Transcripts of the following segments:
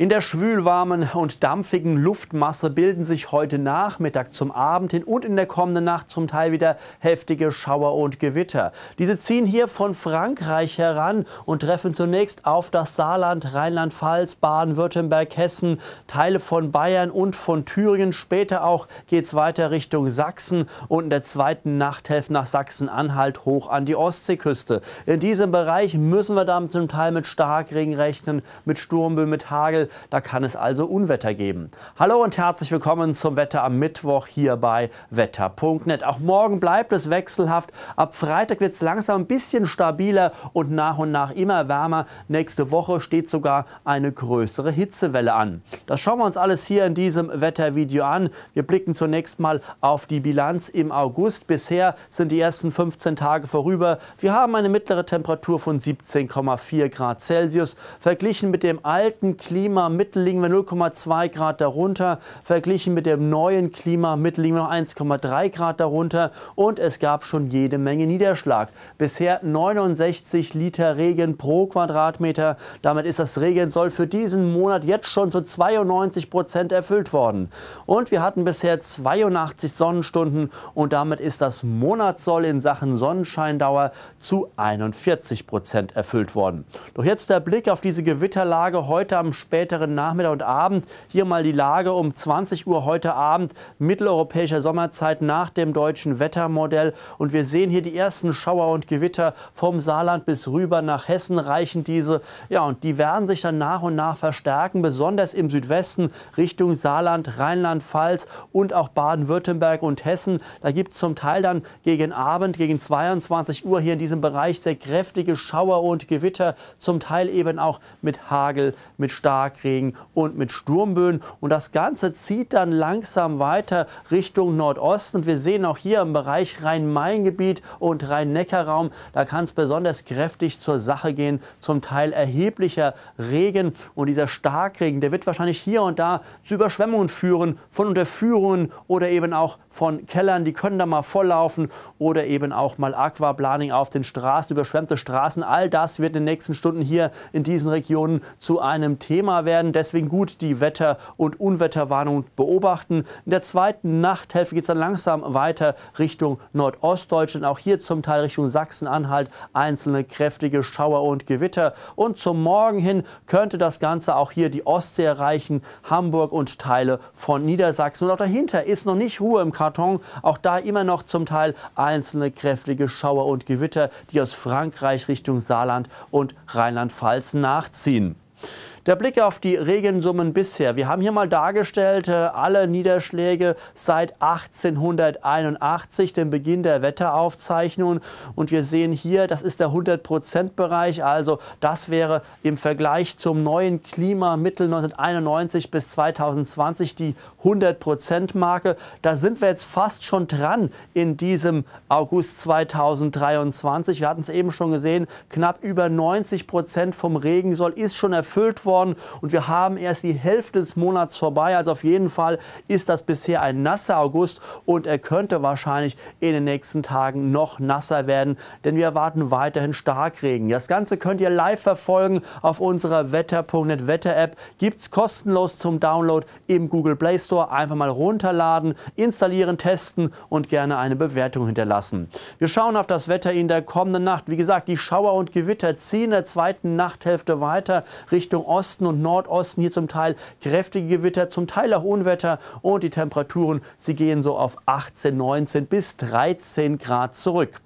In der schwülwarmen und dampfigen Luftmasse bilden sich heute Nachmittag zum Abend hin und in der kommenden Nacht zum Teil wieder heftige Schauer und Gewitter. Diese ziehen hier von Frankreich heran und treffen zunächst auf das Saarland, Rheinland-Pfalz, Baden-Württemberg, Hessen, Teile von Bayern und von Thüringen. Später auch geht es weiter Richtung Sachsen und in der zweiten Nachthälfte nach Sachsen-Anhalt hoch an die Ostseeküste. In diesem Bereich müssen wir dann zum Teil mit Starkregen rechnen, mit Sturmböen, mit Hagel da kann es also Unwetter geben. Hallo und herzlich willkommen zum Wetter am Mittwoch hier bei wetter.net. Auch morgen bleibt es wechselhaft. Ab Freitag wird es langsam ein bisschen stabiler und nach und nach immer wärmer. Nächste Woche steht sogar eine größere Hitzewelle an. Das schauen wir uns alles hier in diesem Wettervideo an. Wir blicken zunächst mal auf die Bilanz im August. Bisher sind die ersten 15 Tage vorüber. Wir haben eine mittlere Temperatur von 17,4 Grad Celsius. Verglichen mit dem alten Klima Klimamitten liegen wir 0,2 Grad darunter. Verglichen mit dem neuen Klimamitten liegen wir noch 1,3 Grad darunter. Und es gab schon jede Menge Niederschlag. Bisher 69 Liter Regen pro Quadratmeter. Damit ist das Regensoll für diesen Monat jetzt schon zu 92 Prozent erfüllt worden. Und wir hatten bisher 82 Sonnenstunden und damit ist das Monatssoll in Sachen Sonnenscheindauer zu 41 Prozent erfüllt worden. Doch jetzt der Blick auf diese Gewitterlage heute am späten späteren Nachmittag und Abend. Hier mal die Lage um 20 Uhr heute Abend, mitteleuropäischer Sommerzeit nach dem deutschen Wettermodell. Und wir sehen hier die ersten Schauer und Gewitter vom Saarland bis rüber nach Hessen reichen diese. Ja, und die werden sich dann nach und nach verstärken, besonders im Südwesten Richtung Saarland, Rheinland-Pfalz und auch Baden-Württemberg und Hessen. Da gibt es zum Teil dann gegen Abend, gegen 22 Uhr hier in diesem Bereich sehr kräftige Schauer und Gewitter, zum Teil eben auch mit Hagel, mit stark Starkregen und mit Sturmböen. Und das Ganze zieht dann langsam weiter Richtung Nordosten. Und wir sehen auch hier im Bereich Rhein-Main-Gebiet und Rhein-Neckar-Raum, da kann es besonders kräftig zur Sache gehen. Zum Teil erheblicher Regen. Und dieser Starkregen, der wird wahrscheinlich hier und da zu Überschwemmungen führen, von Unterführungen oder eben auch von Kellern. Die können da mal volllaufen oder eben auch mal Aquaplaning auf den Straßen, überschwemmte Straßen. All das wird in den nächsten Stunden hier in diesen Regionen zu einem Thema wärmer werden. Deswegen gut die Wetter- und Unwetterwarnung beobachten. In der zweiten Nachthälfte geht es dann langsam weiter Richtung Nordostdeutschland. Auch hier zum Teil Richtung Sachsen-Anhalt einzelne kräftige Schauer und Gewitter. Und zum Morgen hin könnte das Ganze auch hier die Ostsee erreichen, Hamburg und Teile von Niedersachsen. Und auch dahinter ist noch nicht Ruhe im Karton. Auch da immer noch zum Teil einzelne kräftige Schauer und Gewitter, die aus Frankreich Richtung Saarland und Rheinland-Pfalz nachziehen. Der Blick auf die Regensummen bisher. Wir haben hier mal dargestellt, äh, alle Niederschläge seit 1881, dem Beginn der Wetteraufzeichnungen. Und wir sehen hier, das ist der 100 bereich Also das wäre im Vergleich zum neuen Klimamittel 1991 bis 2020 die 100 marke Da sind wir jetzt fast schon dran in diesem August 2023. Wir hatten es eben schon gesehen, knapp über 90 Prozent vom Regensoll ist schon erfüllt worden geworden und wir haben erst die Hälfte des Monats vorbei. Also auf jeden Fall ist das bisher ein nasser August und er könnte wahrscheinlich in den nächsten Tagen noch nasser werden, denn wir erwarten weiterhin Starkregen. Das Ganze könnt ihr live verfolgen auf unserer wetter.net Wetter-App. Gibt es kostenlos zum Download im Google Play Store. Einfach mal runterladen, installieren, testen und gerne eine Bewertung hinterlassen. Wir schauen auf das Wetter in der kommenden Nacht. Wie gesagt, die Schauer und Gewitter ziehen in der zweiten Nachthälfte weiter Richtung Ost. Osten und Nordosten hier zum Teil kräftige Gewitter, zum Teil auch Unwetter und die Temperaturen, sie gehen so auf 18, 19 bis 13 Grad zurück.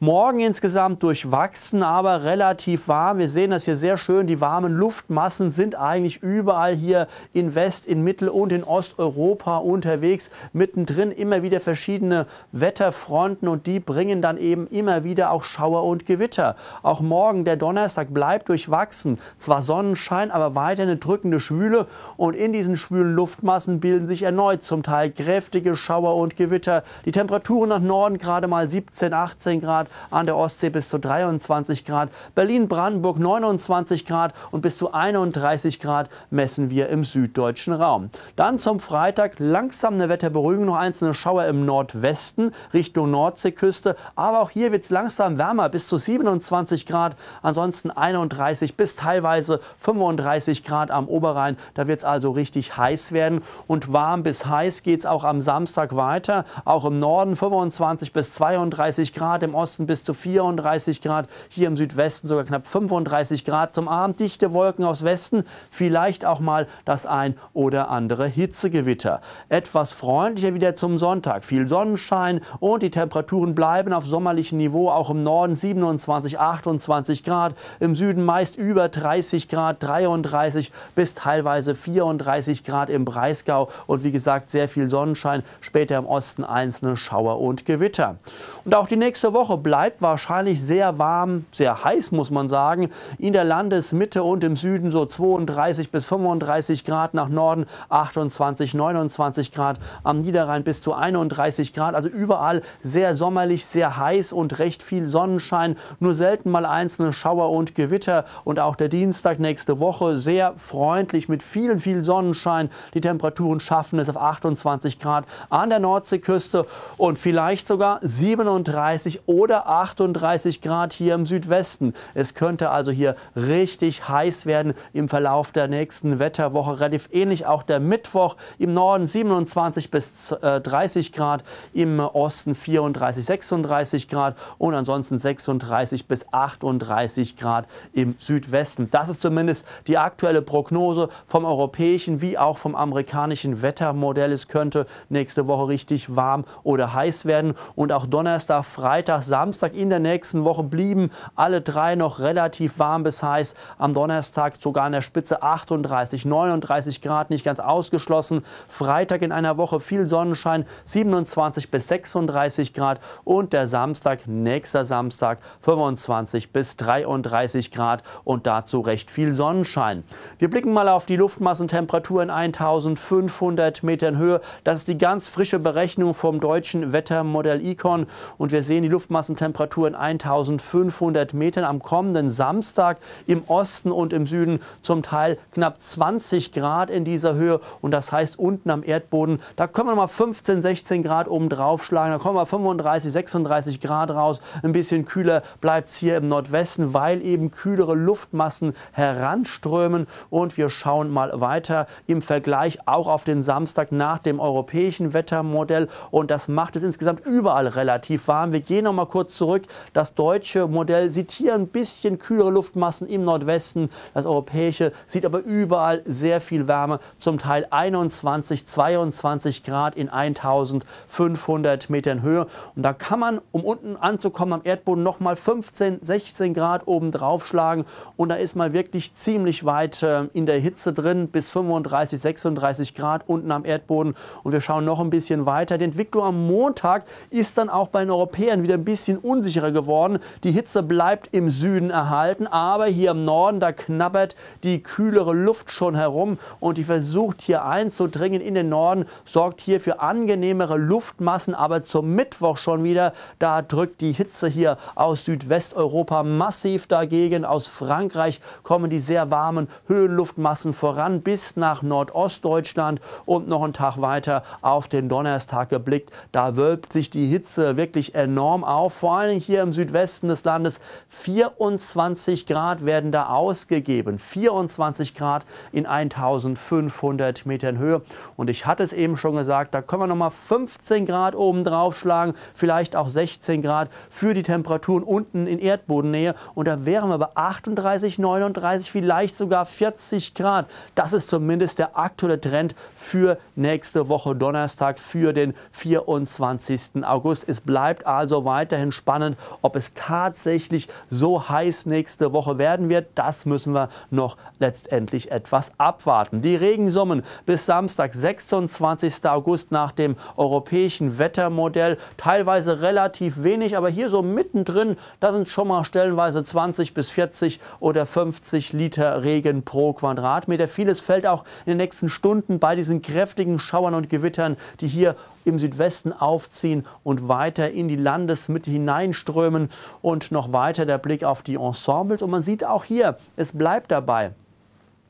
Morgen insgesamt durchwachsen, aber relativ warm. Wir sehen das hier sehr schön. Die warmen Luftmassen sind eigentlich überall hier in West, in Mittel- und in Osteuropa unterwegs. Mittendrin immer wieder verschiedene Wetterfronten und die bringen dann eben immer wieder auch Schauer und Gewitter. Auch morgen, der Donnerstag, bleibt durchwachsen. Zwar Sonnenschein, aber weiter eine drückende Schwüle und in diesen schwülen Luftmassen bilden sich erneut zum Teil kräftige Schauer und Gewitter. Die Temperaturen nach Norden gerade mal 17, 18 Grad, an der Ostsee bis zu 23 Grad, Berlin-Brandenburg 29 Grad und bis zu 31 Grad messen wir im süddeutschen Raum. Dann zum Freitag langsam eine Wetterberuhigung, noch einzelne Schauer im Nordwesten Richtung Nordseeküste, aber auch hier wird es langsam wärmer bis zu 27 Grad, ansonsten 31 bis teilweise 35 Grad am Oberrhein, da wird es also richtig heiß werden und warm bis heiß geht es auch am Samstag weiter, auch im Norden 25 bis 32 Grad, im Osten Osten bis zu 34 Grad, hier im Südwesten sogar knapp 35 Grad. Zum Abend dichte Wolken aus Westen, vielleicht auch mal das ein oder andere Hitzegewitter. Etwas freundlicher wieder zum Sonntag. Viel Sonnenschein und die Temperaturen bleiben auf sommerlichem Niveau, auch im Norden 27, 28 Grad, im Süden meist über 30 Grad, 33 bis teilweise 34 Grad im Breisgau und wie gesagt sehr viel Sonnenschein, später im Osten einzelne Schauer und Gewitter. Und auch die nächste Woche bleibt bleibt wahrscheinlich sehr warm, sehr heiß muss man sagen. In der Landesmitte und im Süden so 32 bis 35 Grad, nach Norden 28, 29 Grad, am Niederrhein bis zu 31 Grad. Also überall sehr sommerlich, sehr heiß und recht viel Sonnenschein. Nur selten mal einzelne Schauer und Gewitter. Und auch der Dienstag nächste Woche sehr freundlich mit vielen, viel Sonnenschein. Die Temperaturen schaffen es auf 28 Grad an der Nordseeküste und vielleicht sogar 37 oder 38 Grad hier im Südwesten. Es könnte also hier richtig heiß werden im Verlauf der nächsten Wetterwoche. Relativ ähnlich auch der Mittwoch im Norden 27 bis 30 äh, Grad, im Osten 34, 36 Grad und ansonsten 36 bis 38 Grad im Südwesten. Das ist zumindest die aktuelle Prognose vom europäischen wie auch vom amerikanischen Wettermodell. Es könnte nächste Woche richtig warm oder heiß werden und auch Donnerstag, Freitag, Samstag Samstag in der nächsten Woche blieben alle drei noch relativ warm bis heiß. Am Donnerstag sogar an der Spitze 38, 39 Grad, nicht ganz ausgeschlossen. Freitag in einer Woche viel Sonnenschein, 27 bis 36 Grad. Und der Samstag, nächster Samstag, 25 bis 33 Grad und dazu recht viel Sonnenschein. Wir blicken mal auf die Luftmassentemperatur in 1500 Metern Höhe. Das ist die ganz frische Berechnung vom deutschen Wettermodell Icon und wir sehen die Luftmassentemperatur. Temperaturen 1500 Metern. Am kommenden Samstag im Osten und im Süden zum Teil knapp 20 Grad in dieser Höhe. Und das heißt, unten am Erdboden, da können wir mal 15, 16 Grad oben drauf schlagen. Da kommen wir 35, 36 Grad raus. Ein bisschen kühler bleibt es hier im Nordwesten, weil eben kühlere Luftmassen heranströmen. Und wir schauen mal weiter im Vergleich auch auf den Samstag nach dem europäischen Wettermodell. Und das macht es insgesamt überall relativ warm. Wir gehen noch mal kurz kurz zurück. Das deutsche Modell sieht hier ein bisschen kühlere Luftmassen im Nordwesten. Das europäische sieht aber überall sehr viel Wärme, zum Teil 21, 22 Grad in 1500 Metern Höhe. Und da kann man, um unten anzukommen am Erdboden, nochmal 15, 16 Grad oben draufschlagen. Und da ist man wirklich ziemlich weit äh, in der Hitze drin, bis 35, 36 Grad unten am Erdboden. Und wir schauen noch ein bisschen weiter. Die Entwicklung am Montag ist dann auch bei den Europäern wieder ein bisschen bisschen unsicherer geworden. Die Hitze bleibt im Süden erhalten, aber hier im Norden, da knabbert die kühlere Luft schon herum und die versucht hier einzudringen in den Norden, sorgt hier für angenehmere Luftmassen, aber zum Mittwoch schon wieder, da drückt die Hitze hier aus Südwesteuropa massiv dagegen. Aus Frankreich kommen die sehr warmen Höhenluftmassen voran bis nach Nordostdeutschland und noch einen Tag weiter auf den Donnerstag geblickt. Da wölbt sich die Hitze wirklich enorm auf vor allem hier im Südwesten des Landes 24 Grad werden da ausgegeben. 24 Grad in 1500 Metern Höhe. Und ich hatte es eben schon gesagt, da können wir nochmal 15 Grad oben draufschlagen, vielleicht auch 16 Grad für die Temperaturen unten in Erdbodennähe. Und da wären wir bei 38, 39, vielleicht sogar 40 Grad. Das ist zumindest der aktuelle Trend für nächste Woche Donnerstag, für den 24. August. Es bleibt also weiterhin spannend. Ob es tatsächlich so heiß nächste Woche werden wird, das müssen wir noch letztendlich etwas abwarten. Die Regensummen bis Samstag, 26. August nach dem europäischen Wettermodell. Teilweise relativ wenig, aber hier so mittendrin, da sind schon mal stellenweise 20 bis 40 oder 50 Liter Regen pro Quadratmeter. Vieles fällt auch in den nächsten Stunden bei diesen kräftigen Schauern und Gewittern, die hier im Südwesten aufziehen und weiter in die Landesmitte hineinströmen und noch weiter der Blick auf die Ensembles. Und man sieht auch hier, es bleibt dabei.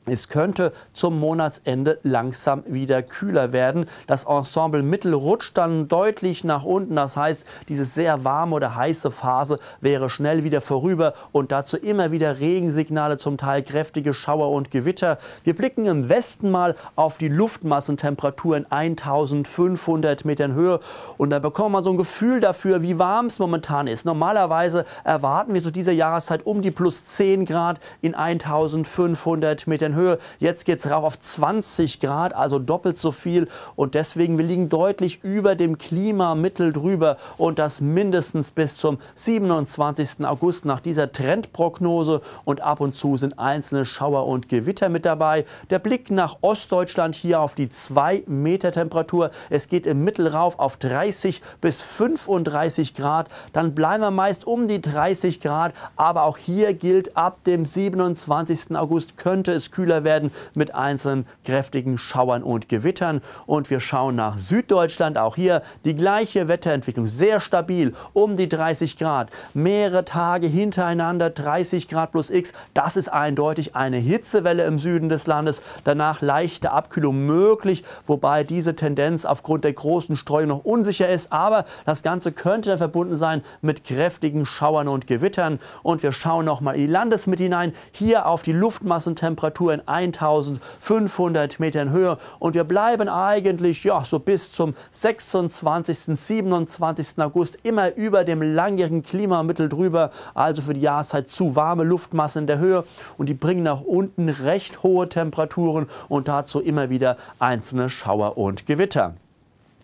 Es könnte zum Monatsende langsam wieder kühler werden. Das Ensemble Mittel rutscht dann deutlich nach unten. Das heißt, diese sehr warme oder heiße Phase wäre schnell wieder vorüber und dazu immer wieder Regensignale, zum Teil kräftige Schauer und Gewitter. Wir blicken im Westen mal auf die Luftmassentemperatur in 1500 Metern Höhe und da bekommen wir so ein Gefühl dafür, wie warm es momentan ist. Normalerweise erwarten wir zu so dieser Jahreszeit um die plus 10 Grad in 1500 Metern in Höhe. Jetzt geht es rauf auf 20 Grad, also doppelt so viel. Und deswegen, wir liegen deutlich über dem Klimamittel drüber und das mindestens bis zum 27. August nach dieser Trendprognose. Und ab und zu sind einzelne Schauer und Gewitter mit dabei. Der Blick nach Ostdeutschland hier auf die 2 Meter Temperatur. Es geht im Mittel rauf auf 30 bis 35 Grad. Dann bleiben wir meist um die 30 Grad. Aber auch hier gilt, ab dem 27. August könnte es kühler kühler werden mit einzelnen kräftigen Schauern und Gewittern. Und wir schauen nach Süddeutschland. Auch hier die gleiche Wetterentwicklung. Sehr stabil, um die 30 Grad. Mehrere Tage hintereinander 30 Grad plus X. Das ist eindeutig eine Hitzewelle im Süden des Landes. Danach leichte Abkühlung möglich, wobei diese Tendenz aufgrund der großen Streuung noch unsicher ist. Aber das Ganze könnte dann verbunden sein mit kräftigen Schauern und Gewittern. Und wir schauen nochmal in die Landesmitte hinein. Hier auf die Luftmassentemperatur Temperatur in 1500 Metern Höhe und wir bleiben eigentlich ja, so bis zum 26., 27. August immer über dem langjährigen Klimamittel drüber, also für die Jahreszeit zu warme Luftmassen in der Höhe und die bringen nach unten recht hohe Temperaturen und dazu immer wieder einzelne Schauer und Gewitter.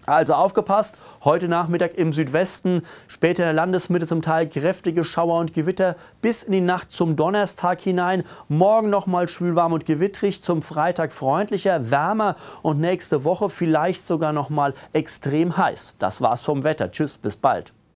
Also aufgepasst, heute Nachmittag im Südwesten, später in der Landesmitte zum Teil kräftige Schauer und Gewitter bis in die Nacht zum Donnerstag hinein. Morgen nochmal schwülwarm und gewittrig, zum Freitag freundlicher, wärmer und nächste Woche vielleicht sogar nochmal extrem heiß. Das war's vom Wetter. Tschüss, bis bald.